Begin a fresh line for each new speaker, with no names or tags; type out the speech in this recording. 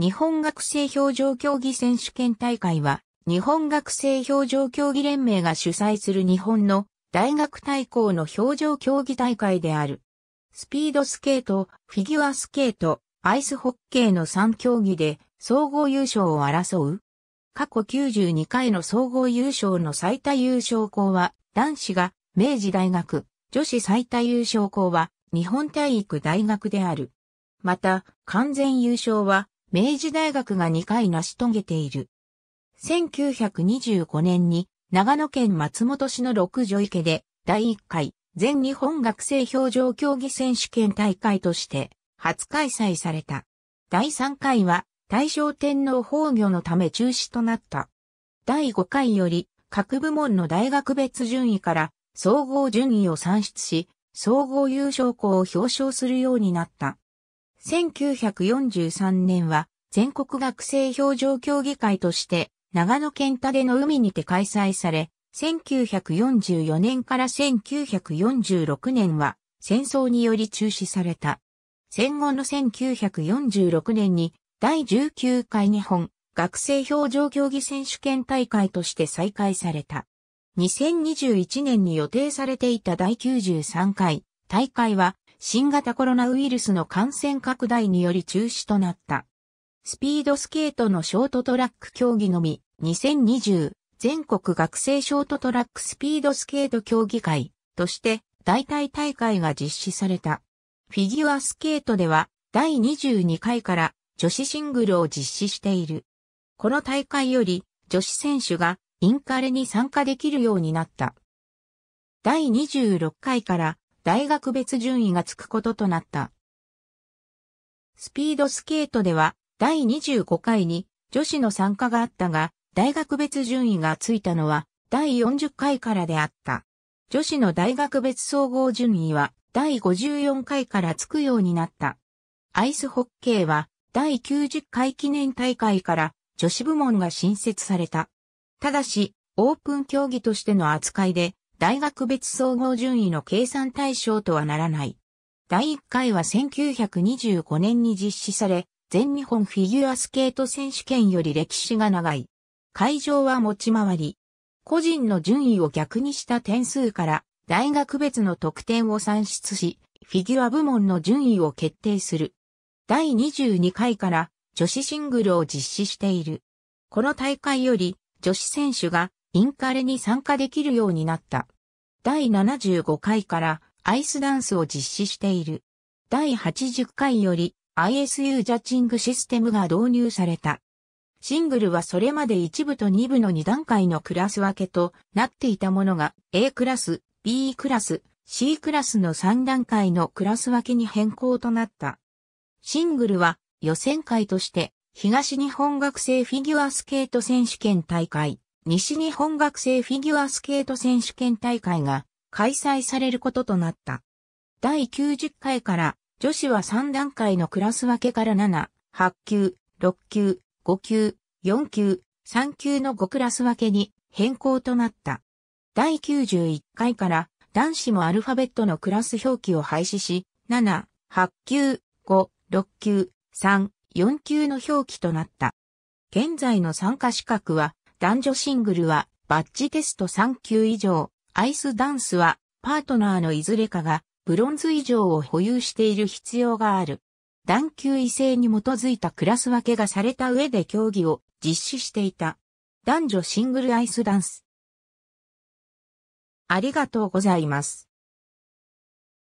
日本学生表情競技選手権大会は、日本学生表情競技連盟が主催する日本の大学対抗の表情競技大会である。スピードスケート、フィギュアスケート、アイスホッケーの3競技で総合優勝を争う。過去92回の総合優勝の最多優勝校は、男子が明治大学、女子最多優勝校は日本体育大学である。また、完全優勝は明治大学が2回成し遂げている。1925年に長野県松本市の六女池で第1回全日本学生表情競技選手権大会として初開催された。第3回は大正天皇崩御のため中止となった。第5回より各部門の大学別順位から総合順位を算出し、総合優勝校を表彰するようになった。1943年は全国学生表情協議会として長野県田での海にて開催され、1944年から1946年は戦争により中止された。戦後の1946年に第19回日本学生表情競技選手権大会として再開された。2021年に予定されていた第93回大会は新型コロナウイルスの感染拡大により中止となった。スピードスケートのショートトラック競技のみ、2020全国学生ショートトラックスピードスケート競技会として代替大会が実施された。フィギュアスケートでは第22回から女子シングルを実施している。この大会より女子選手がインカレに参加できるようになった。第26回から大学別順位がつくこととなった。スピードスケートでは第25回に女子の参加があったが、大学別順位がついたのは第40回からであった。女子の大学別総合順位は第54回からつくようになった。アイスホッケーは第90回記念大会から女子部門が新設された。ただし、オープン競技としての扱いで大学別総合順位の計算対象とはならない。第1回は1925年に実施され、全日本フィギュアスケート選手権より歴史が長い。会場は持ち回り。個人の順位を逆にした点数から大学別の得点を算出し、フィギュア部門の順位を決定する。第22回から女子シングルを実施している。この大会より女子選手がインカレに参加できるようになった。第75回からアイスダンスを実施している。第80回より ISU ジャッジングシステムが導入された。シングルはそれまで1部と2部の2段階のクラス分けとなっていたものが A クラス、B クラス、C クラスの3段階のクラス分けに変更となった。シングルは予選会として東日本学生フィギュアスケート選手権大会、西日本学生フィギュアスケート選手権大会が開催されることとなった。第90回から女子は3段階のクラス分けから7、8級、6級、5級、4級、3級の5クラス分けに変更となった。第91回から男子もアルファベットのクラス表記を廃止し、7、8級、5、6級、3、4級の表記となった。現在の参加資格は男女シングルはバッジテスト3級以上、アイスダンスはパートナーのいずれかがブロンズ以上を保有している必要がある。段級異性に基づいたクラス分けがされた上で競技を実施していた。男女シングルアイスダンス。ありがとうございます。